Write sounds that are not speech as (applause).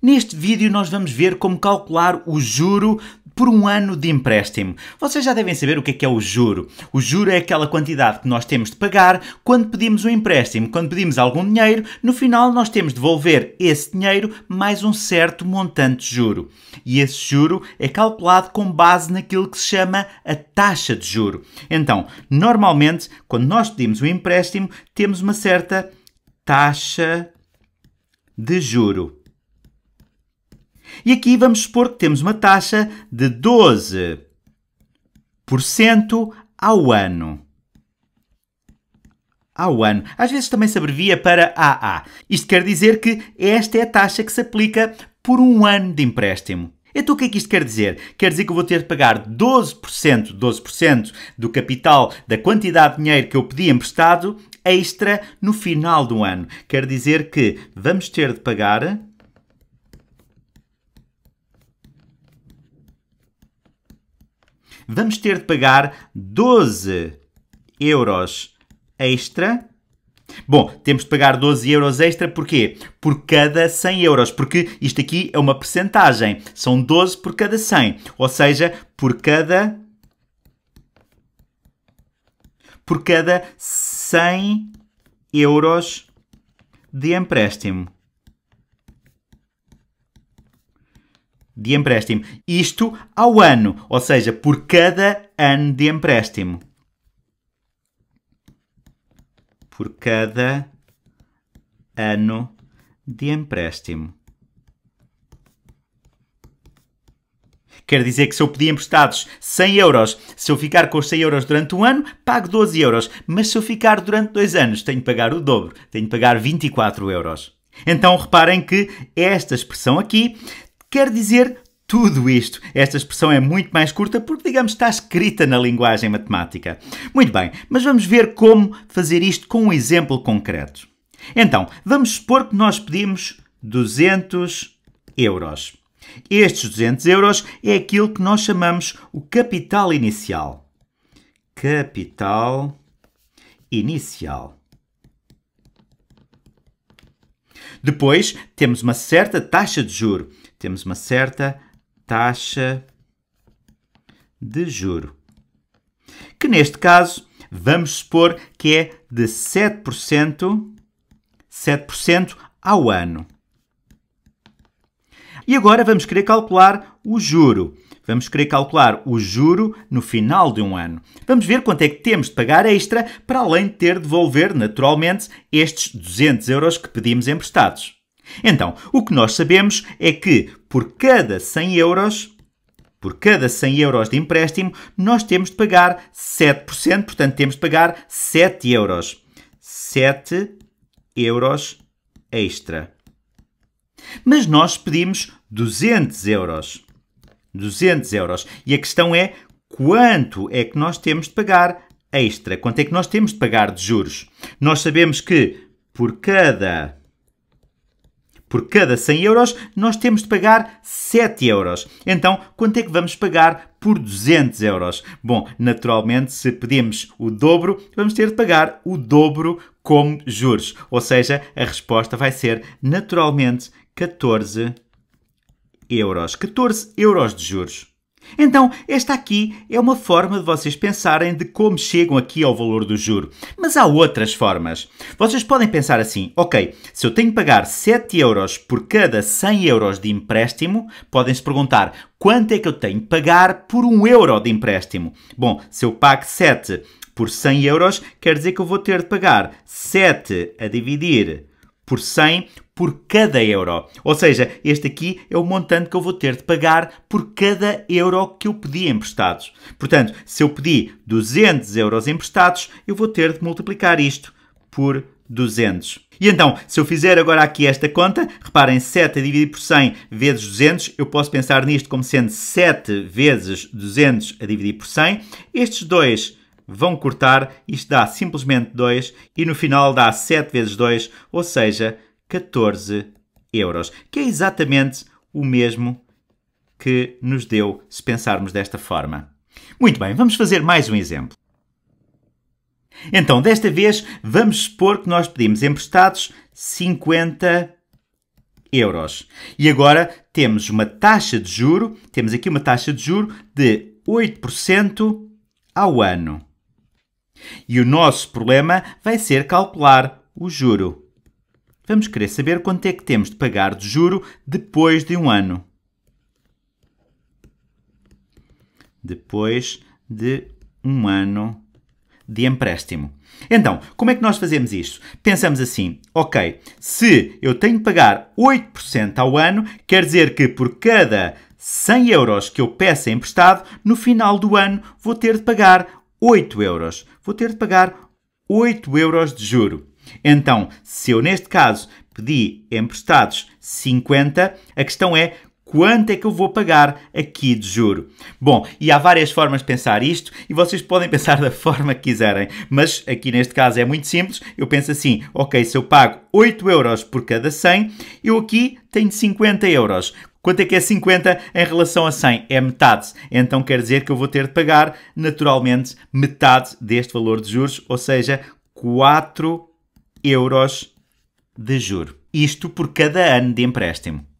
Neste vídeo nós vamos ver como calcular o juro por um ano de empréstimo. Vocês já devem saber o que é que é o juro. O juro é aquela quantidade que nós temos de pagar quando pedimos um empréstimo. Quando pedimos algum dinheiro, no final nós temos de devolver esse dinheiro mais um certo montante de juro. E esse juro é calculado com base naquilo que se chama a taxa de juro. Então, normalmente, quando nós pedimos um empréstimo, temos uma certa taxa de juro. E aqui vamos supor que temos uma taxa de 12% ao ano. Ao ano. Às vezes também se abrevia para AA. Isto quer dizer que esta é a taxa que se aplica por um ano de empréstimo. Então o que é que isto quer dizer? Quer dizer que eu vou ter de pagar 12%, 12% do capital da quantidade de dinheiro que eu pedi emprestado extra no final do ano. Quer dizer que vamos ter de pagar vamos ter de pagar 12 euros extra. Bom, temos de pagar 12 euros extra porquê? Por cada 100 euros, porque isto aqui é uma percentagem. São 12 por cada 100, ou seja, por cada por cada 100 euros de empréstimo. de empréstimo. Isto ao ano, ou seja, por cada ano de empréstimo. Por cada ano de empréstimo. Quer dizer que se eu pedir emprestados 100 euros, se eu ficar com os 100 euros durante um ano, pago 12 euros. Mas se eu ficar durante dois anos, tenho que pagar o dobro. Tenho que pagar 24 euros. Então reparem que esta expressão aqui quer dizer tudo isto. Esta expressão é muito mais curta porque, digamos, está escrita na linguagem matemática. Muito bem, mas vamos ver como fazer isto com um exemplo concreto. Então, vamos supor que nós pedimos 200 euros. Estes 200 euros é aquilo que nós chamamos o capital inicial. Capital inicial. Depois, temos uma certa taxa de juro temos uma certa taxa de juro, que neste caso vamos supor que é de 7%, 7% ao ano. E agora vamos querer calcular o juro. Vamos querer calcular o juro no final de um ano. Vamos ver quanto é que temos de pagar extra para além de ter de devolver naturalmente estes 200 euros que pedimos emprestados. Então, o que nós sabemos é que por cada 100 euros, por cada 100 euros de empréstimo, nós temos de pagar 7%, portanto temos de pagar 7 euros. 7 euros extra. Mas nós pedimos 200 euros. 200 euros. E a questão é quanto é que nós temos de pagar extra? Quanto é que nós temos de pagar de juros? Nós sabemos que por cada por cada 100 euros, nós temos de pagar 7 euros. Então, quanto é que vamos pagar por 200 euros? Bom, naturalmente, se pedimos o dobro, vamos ter de pagar o dobro como juros. Ou seja, a resposta vai ser, naturalmente, 14 euros. 14 euros de juros. Então, esta aqui é uma forma de vocês pensarem de como chegam aqui ao valor do juro. Mas há outras formas. Vocês podem pensar assim, ok, se eu tenho que pagar 7 euros por cada 100 euros de empréstimo, podem se perguntar, quanto é que eu tenho que pagar por 1 euro de empréstimo? Bom, se eu pago 7 por 100 euros, quer dizer que eu vou ter de pagar 7 a dividir por 100 por cada euro. Ou seja, este aqui é o montante que eu vou ter de pagar por cada euro que eu pedi emprestados. Portanto, se eu pedi 200 euros emprestados, eu vou ter de multiplicar isto por 200. E então, se eu fizer agora aqui esta conta, reparem, 7 dividido por 100 vezes 200, eu posso pensar nisto como sendo 7 vezes 200 a dividir por 100. Estes dois vão cortar, isto dá simplesmente 2 e no final dá 7 vezes 2, ou seja, 14 euros, que é exatamente o mesmo que nos deu se pensarmos desta forma. Muito bem, vamos fazer mais um exemplo. Então, desta vez, vamos supor que nós pedimos emprestados 50 euros. E agora temos uma taxa de juro, temos aqui uma taxa de juro de 8% ao ano. E o nosso problema vai ser calcular o juro. Vamos querer saber quanto é que temos de pagar de juro depois de um ano. Depois de um ano de empréstimo. Então, como é que nós fazemos isto? Pensamos assim, ok, se eu tenho de pagar 8% ao ano, quer dizer que por cada 100 euros que eu peço emprestado, no final do ano vou ter de pagar 8 euros. Vou ter de pagar 8 euros de juro. Então, se eu neste caso pedi emprestados 50, a questão é quanto é que eu vou pagar aqui de juro? Bom, e há várias formas de pensar isto e vocês podem pensar (laughs) da forma que quiserem, mas aqui neste caso é muito simples. Eu penso assim: ok, se eu pago 8 euros por cada 100, eu aqui tenho 50 euros. Quanto é que é 50 em relação a 100? É metade. Então quer dizer que eu vou ter de pagar naturalmente metade deste valor de juros, ou seja, 4 euros de juro. Isto por cada ano de empréstimo.